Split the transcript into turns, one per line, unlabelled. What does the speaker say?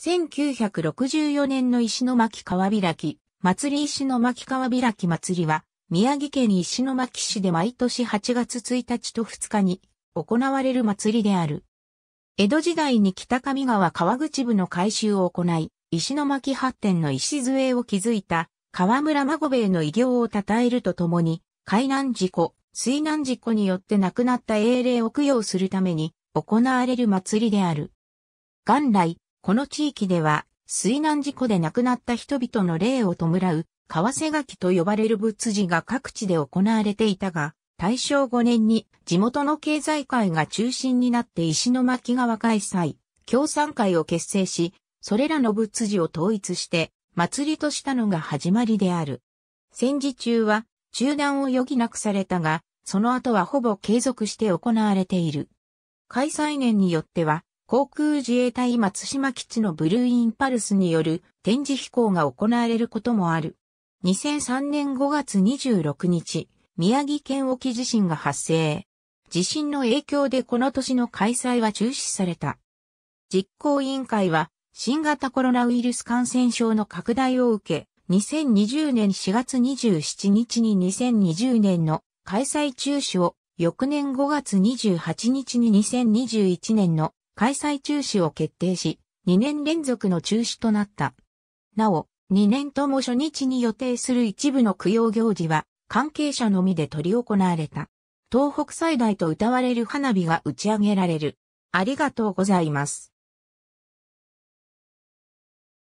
1964年の石巻川開き、祭り石巻川開き祭りは、宮城県石巻市で毎年8月1日と2日に行われる祭りである。江戸時代に北上川川口部の改修を行い、石巻発展の礎を築いた河村孫兵衛の偉業を称えるとともに、海難事故、水難事故によって亡くなった英霊を供養するために行われる祭りである。元来、この地域では、水難事故で亡くなった人々の霊を弔う、河瀬垣と呼ばれる仏事が各地で行われていたが、大正5年に地元の経済界が中心になって石巻川開催、共産会を結成し、それらの仏事を統一して、祭りとしたのが始まりである。戦時中は中断を余儀なくされたが、その後はほぼ継続して行われている。開催年によっては、航空自衛隊松島基地のブルーインパルスによる展示飛行が行われることもある。2003年5月26日、宮城県沖地震が発生。地震の影響でこの年の開催は中止された。実行委員会は新型コロナウイルス感染症の拡大を受け、2020年4月27日に2020年の開催中止を翌年5月28日に2021年の開催中止を決定し、2年連続の中止となった。なお、2年とも初日に予定する一部の供養行事は、関係者のみで執り行われた。東北最大と歌われる花火が打ち上げられる。ありがとうございます。